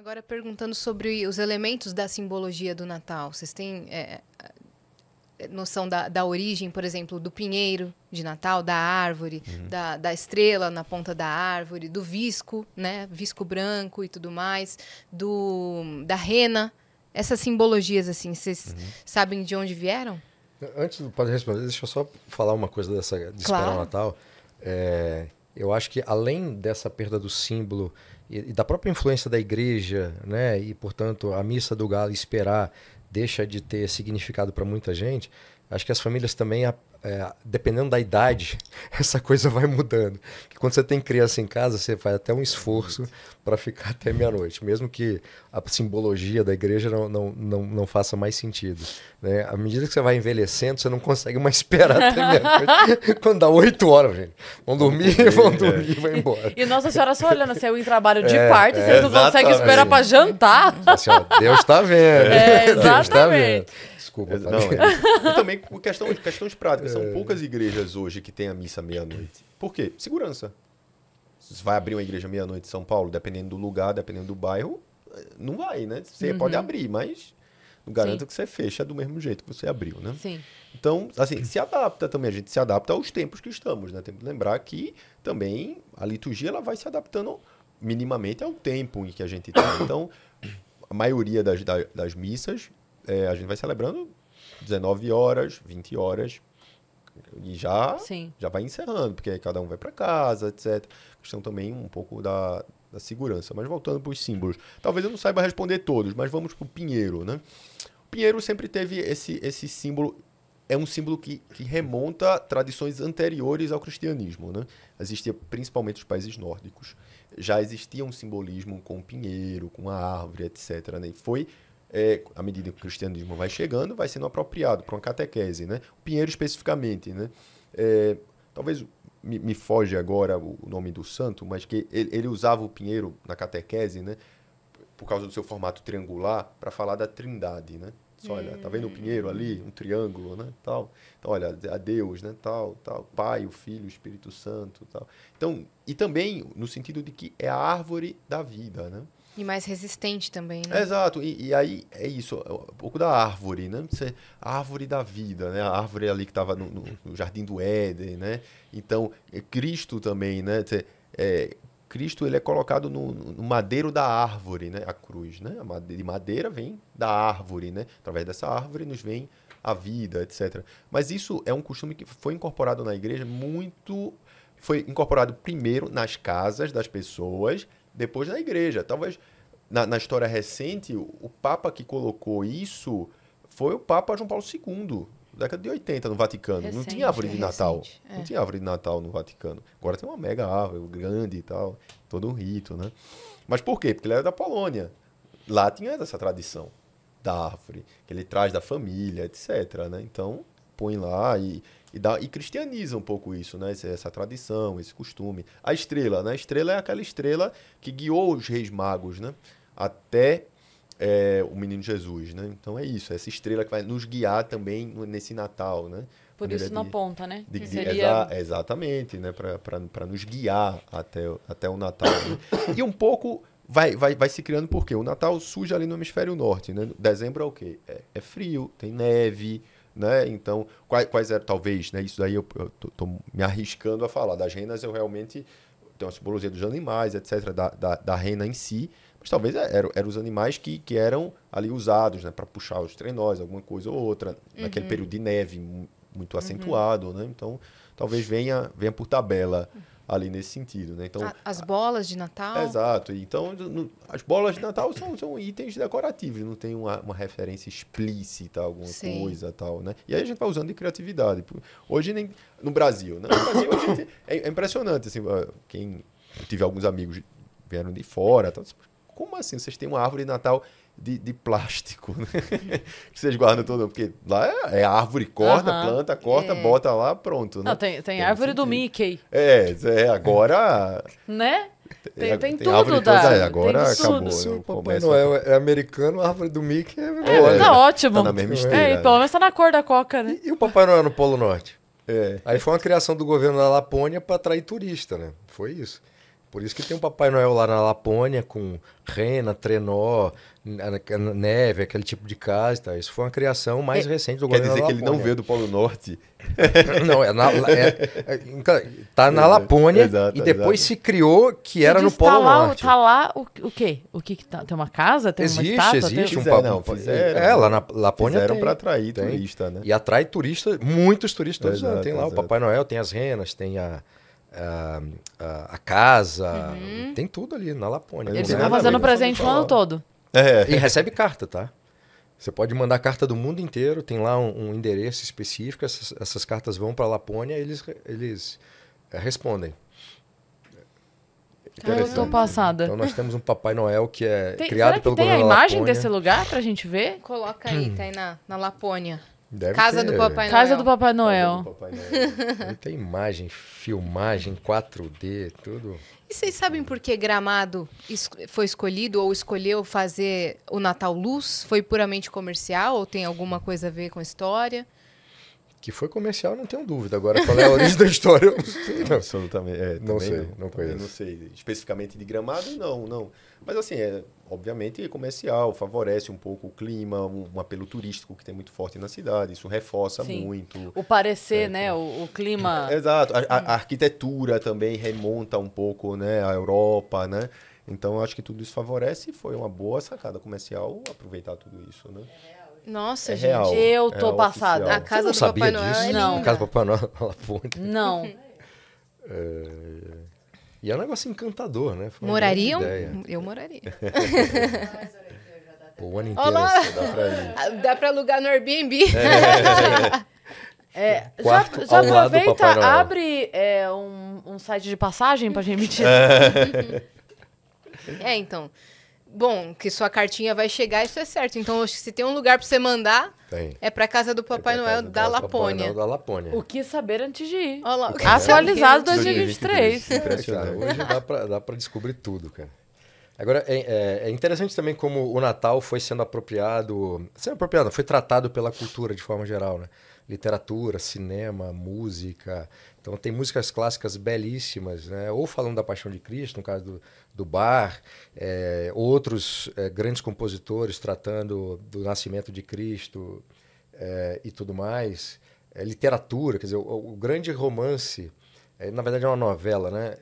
Agora, perguntando sobre os elementos da simbologia do Natal, vocês têm é, é, é, noção da, da, origem, por exemplo, do pinheiro de Natal, da árvore, uhum. da, da, estrela na ponta da árvore, do visco, né, visco branco e tudo mais, do da rena, essas simbologias assim, vocês uhum. sabem de onde vieram? Antes pode responder, deixa eu só falar uma coisa dessa de claro. esperar o Natal. É, eu acho que além dessa perda do símbolo e, e da própria influência da igreja, né? E portanto a missa do galo esperar deixa de ter significado para muita gente. Acho que as famílias também é, dependendo da idade, essa coisa vai mudando. que quando você tem criança em casa, você faz até um esforço para ficar até meia-noite, mesmo que a simbologia da igreja não, não, não, não, faça mais sentido. Né? À medida que você vai envelhecendo, você não consegue mais esperar até meia-noite. quando dá oito horas, gente, vão dormir, vão é. dormir, é. vão embora. E Nossa Senhora só olhando, é em trabalho de é, parte, é, vocês não conseguem esperar para jantar. Assim, ó, Deus está vendo. É, exatamente. Deus tá vendo. É, tá desculpa. Não, é. E também questões, questões práticas. São é. poucas igrejas hoje que têm a missa meia-noite. Por quê? Segurança. Você vai abrir uma igreja meia-noite em São Paulo, dependendo do lugar, dependendo do bairro, eh, não vai, né? Você uhum. pode abrir, mas não garanto Sim. que você fecha do mesmo jeito que você abriu, né? Sim. Então, assim, se adapta também, a gente se adapta aos tempos que estamos, né? Tem que lembrar que também a liturgia ela vai se adaptando minimamente ao tempo em que a gente está. Então, a maioria das, das missas é, a gente vai celebrando 19 horas, 20 horas. E já, Sim. já vai encerrando, porque aí cada um vai para casa, etc. Questão também um pouco da, da segurança. Mas voltando para os símbolos. Talvez eu não saiba responder todos, mas vamos para o Pinheiro, né? O Pinheiro sempre teve esse, esse símbolo é um símbolo que, que, remonta a tradições anteriores ao cristianismo. Né? Existia principalmente os países nórdicos. Já existia um simbolismo com o pinheiro, com a árvore, etc. Né? E foi é, à medida que o cristianismo vai chegando, vai sendo apropriado para uma catequese. Né? O Pinheiro, especificamente, né? É, talvez me, me, foge agora o nome do santo, mas que ele, ele, usava o Pinheiro na catequese, né? por causa do seu formato triangular, para falar da trindade. Né? olha, tá vendo o Pinheiro ali? Um triângulo, né? Tal. Então, olha, a Deus, né? Tal, tal. Pai, o Filho, o Espírito Santo, tal. Então, e também no sentido de que é a árvore da vida, né? E mais resistente também, né? Exato. E, e aí é isso, é um pouco da árvore, né? Você, a árvore da vida, né? A árvore ali que estava no, no, no, jardim do Éden, né? Então, é, Cristo também, né? Você, é, Cristo ele é colocado no, no, madeiro da árvore, né? A cruz, né? A madeira, de madeira vem da árvore, né? Através dessa árvore nos vem a vida, etc. Mas isso é um costume que foi incorporado na igreja muito... Foi incorporado primeiro nas casas das pessoas depois na igreja. Talvez na, na história recente, o, o Papa que colocou isso foi o Papa João Paulo II, década de 80 no Vaticano. Recente, não tinha árvore de é Natal. Recente, é. Não tinha árvore de Natal no Vaticano. Agora tem uma mega árvore grande e tal, todo um rito, né? Mas por quê? Porque ele era da Polônia. Lá tinha essa tradição da árvore, que ele traz da família, etc. Né? Então, põe lá e, e, dá, e cristianiza um pouco isso, né? Essa, essa, tradição, esse costume. A estrela, né? A estrela é aquela estrela que guiou os reis magos, né? Até é, o menino Jesus, né? Então é isso, é essa estrela que vai nos guiar também nesse Natal, né? Por é isso de, na ponta, né? De, de, seria... exa exatamente, né? Para nos guiar até, até o Natal. Né? e um pouco vai, vai, vai se criando porque o Natal surge ali no hemisfério norte, né? Dezembro é o quê? É, é frio, tem neve, né? Então, quais, quais eram, talvez, né? isso daí eu estou me arriscando a falar. Das renas eu realmente tenho uma simbologia dos animais, etc., da, da, da rena em si, mas talvez é, eram, eram os animais que, que eram ali usados né? para puxar os trenós, alguma coisa ou outra, uhum. naquele período de neve muito uhum. acentuado. Uhum. Né? Então, talvez venha, venha por tabela. Uhum ali nesse sentido, né? Então, as bolas de Natal. Exato. Então, as bolas de Natal são, são itens decorativos, não tem uma, uma referência explícita, alguma Sim. coisa tal, né? E aí a gente vai usando de criatividade. Hoje nem no Brasil, né? No Brasil gente, é, é, impressionante assim, quem eu tive alguns amigos vieram de fora, tal, como assim? Vocês têm uma árvore de Natal de, de plástico, né? que vocês guardam todo. Porque lá é, é árvore, corta, planta, corta, é. bota lá, pronto. Né? Não, tem, tem, tem árvore do Mickey. É, é agora. né? Tem, é, tem, tem tudo, da, é, agora tem acabou. Tudo. Né, o Papai Noel é, é, americano, a árvore do Mickey é, é, é Tá ótimo. Tá na mesma esteira. É, pelo menos tá na cor da coca, né? E, e o Papai Noel no Polo Norte? É. Aí foi uma criação do governo da Lapônia para atrair turista, né? Foi isso. Por isso que tem um Papai Noel lá na Lapônia com rena, trenó, neve, aquele tipo de casa. Tá? Isso foi uma criação mais é, recente do Quer dizer que ele não veio do Polo Norte? Não, é na, é, é, então, tá na Lapônia e depois exato. se criou que era no tá Polo tá lá, Norte. Tá lá o, o quê? O que, que tá? Tem uma casa? Tem existe, uma estátua, existe um papo. É, é, lá na Lapônia fizeram tem. para atrair tem. turista, né? E atrai turistas, muitos turistas. Exato, tem lá o Papai Noel, tem as renas, tem a ah, ah, a, casa, uhum. tem tudo ali na Lapônia. Eles ficam fazendo ali, presente o ano todo. É. E recebe carta, tá? Você pode mandar carta do mundo inteiro, tem lá um, um endereço específico, essas, essas cartas vão para a Lapônia e eles, eles eh, respondem. Cara, eu tô passada. Então nós temos um Papai Noel que é tem, criado pelo que tem governo tem a imagem Lapônia. desse lugar pra gente ver? Coloca aí, tá aí na, na Lapônia. Deve Casa ter. do Papai Noel. Casa do Papai Noel. tem imagem, filmagem, 4D, tudo. E vocês sabem por que Gramado foi escolhido ou escolheu fazer o Natal Luz? Foi puramente comercial ou tem alguma coisa a ver com a história? Que foi comercial, não tenho dúvida. Agora, qual é a origem da história? Eu não sei, não. Absolutamente. É, não sei, não, não conheço. Não sei. Especificamente de gramado, não, não. Mas assim, é, obviamente é comercial, favorece um pouco o clima, um, um, apelo turístico que tem muito forte na cidade, isso reforça Sim. muito. O parecer, é, né? É. O, o, clima. Exato. A, a, arquitetura também remonta um pouco né, à Europa, né? Então, acho que tudo isso favorece e foi uma boa sacada comercial aproveitar tudo isso, né? É. Nossa, é gente, real, eu é tô é passada. A casa do Papai Noel é Não. A casa do Papai Noel é Não. é... E é um negócio encantador, né? Morariam? Eu moraria. Pô, o ano inteiro Olá. dá pra ir. Ah, dá pra alugar no Airbnb. É, já, já aproveita, abre é, um, um site de passagem pra gente. é, então bom, que sua cartinha vai chegar, isso é certo. Então, se tem um lugar para você mandar, tem. é para casa do Papai é Noel da, da Lapônia. Noel da Lapônia. O que saber antes de ir. Olá, o é Atualizado 2023. hoje dá para descobrir tudo, cara. Agora, é, é, é, interessante também como o Natal foi sendo apropriado... Sendo apropriado, foi tratado pela cultura de forma geral, né? literatura, cinema, música. Então tem músicas clássicas belíssimas, né? Ou falando da Paixão de Cristo, no caso do, do Bar, é, eh, outros é, grandes compositores tratando do nascimento de Cristo é, e tudo mais. literatura, quer dizer, o, o grande romance, na verdade é uma novela, né?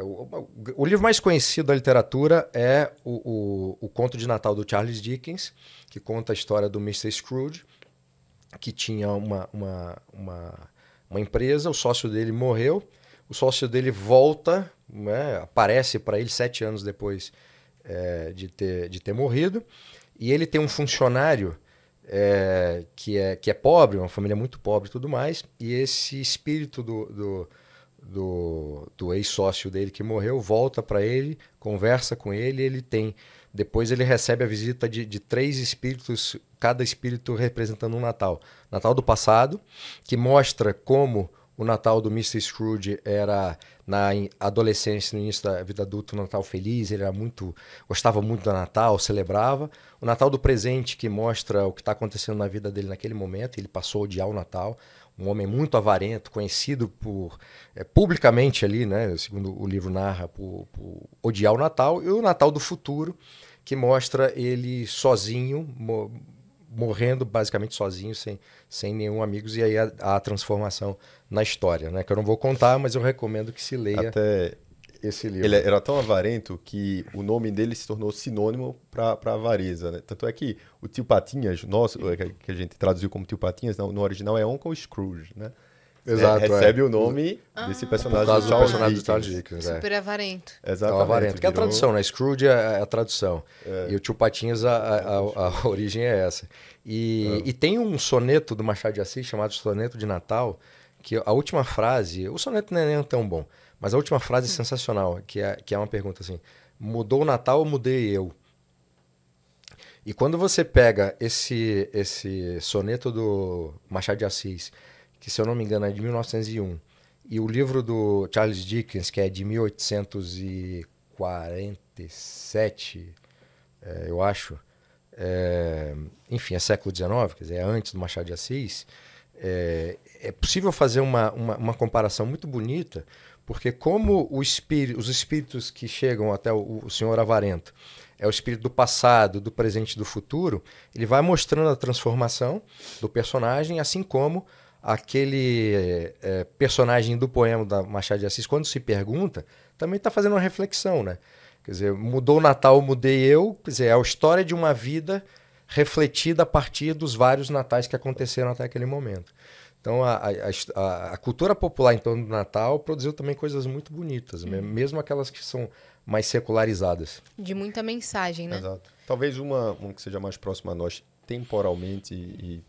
O, o, livro mais conhecido da literatura é o, o, o, Conto de Natal do Charles Dickens, que conta a história do Mr. Scrooge, que tinha uma, uma, uma, uma empresa, o sócio dele morreu, o sócio dele volta, né, aparece para ele sete anos depois é, de, ter, de ter morrido, e ele tem um funcionário é, que, é, que é pobre, uma família muito pobre e tudo mais, e esse espírito do, do, do, do ex-sócio dele que morreu volta para ele, conversa com ele, ele tem. Depois ele recebe a visita de, de três espíritos cada espírito representando um Natal. Natal do passado, que mostra como o Natal do Mr. Scrooge era na adolescência, no início da vida adulta, um Natal feliz, ele era muito, gostava muito do Natal, celebrava. O Natal do presente, que mostra o que está acontecendo na vida dele naquele momento, ele passou a odiar o Natal. Um homem muito avarento, conhecido por é, publicamente ali, né, segundo o livro narra, por, por odiar o Natal. E o Natal do futuro, que mostra ele sozinho, morrendo basicamente sozinho, sem, sem nenhum amigos, e aí a, a, transformação na história, né? Que eu não vou contar, mas eu recomendo que se leia Até esse livro. Ele era tão avarento que o nome dele se tornou sinônimo para avareza, né? Tanto é que o tio Patinhas, nosso, é, que a gente traduziu como tio Patinhas, no, no original é Uncle Scrooge, né? Né? Exato, é. Recebe é. o nome ah. desse personagem. Por causa do, do personagem do Charles Dickens. É. Super é. avarento. Exatamente. É avarento, que é a tradução, né? Scrooge é, é a tradução. E o Tio Patinhas, a, a, a origem é essa. E, e tem um soneto do Machado de Assis chamado Soneto de Natal, que a última frase... O soneto não é nem tão bom, mas a última frase é hum. sensacional, que é, que é uma pergunta assim... Mudou o Natal ou mudei eu? E quando você pega esse, esse soneto do Machado de Assis que se eu não me engano é de 1901, e o livro do Charles Dickens, que é de 1847, é, eu acho, é, enfim, é século XIX, quer dizer, é antes do Machado de Assis, é, é possível fazer uma, uma, uma, comparação muito bonita, porque como espírito, os espíritos que chegam até o, o senhor Avarento é o espírito do passado, do presente e do futuro, ele vai mostrando a transformação do personagem, assim como aquele é, personagem do poema da Machado de Assis, quando se pergunta, também está fazendo uma reflexão, né? Quer dizer, mudou o Natal, mudei eu. Quer dizer, é a história de uma vida refletida a partir dos vários natais que aconteceram até aquele momento. Então, a, a, a cultura popular em torno do Natal produziu também coisas muito bonitas, hum. mesmo aquelas que são mais secularizadas. De muita mensagem, né? Exato. Talvez uma, uma que seja mais próxima a nós temporalmente e, e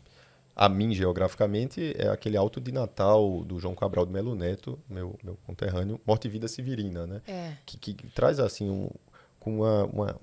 a mim geograficamente é aquele alto de Natal do João Cabral de Melo Neto, meu, meu conterrâneo, Morte e Vida Severina, né? É. Que, que, traz assim um, com uma, uma,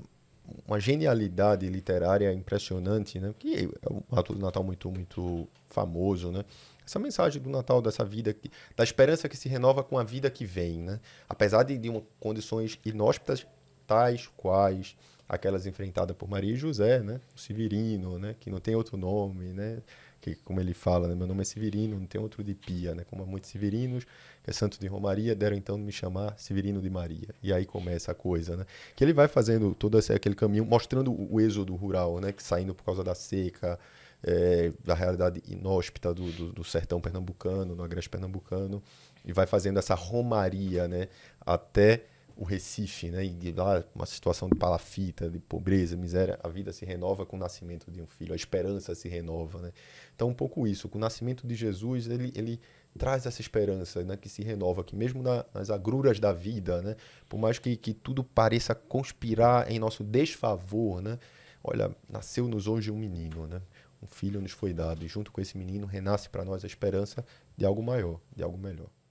uma, genialidade literária impressionante, né? Que é um alto de Natal muito muito famoso, né? Essa mensagem do Natal, dessa vida, que, da esperança que se renova com a vida que vem, né? Apesar de, de uma, condições inóspitas, tais quais aquelas enfrentadas por Maria e José, né? O Severino, né? Que não tem outro nome, né? que como ele fala, né, meu nome é Severino, não tem outro de Pia, né, como há muitos Severinos, que é santo de Romaria, deram então me chamar Severino de Maria. E aí começa a coisa, né? Que ele vai fazendo todo esse, aquele caminho, mostrando o êxodo rural, né, que saindo por causa da seca, é, da realidade inóspita do, do, do sertão pernambucano, no agreste pernambucano, e vai fazendo essa romaria, né, até o Recife, né? E lá uma situação de palafita, de pobreza, miséria, a vida se renova com o nascimento de um filho, a esperança se renova, né? Então um pouco isso, com o nascimento de Jesus, ele, ele traz essa esperança, né, que se renova, que mesmo na, nas agruras da vida, né, por mais que, que tudo pareça conspirar em nosso desfavor, né? Olha, nasceu-nos hoje um menino, né? Um filho nos foi dado e junto com esse menino renasce para nós a esperança de algo maior, de algo melhor.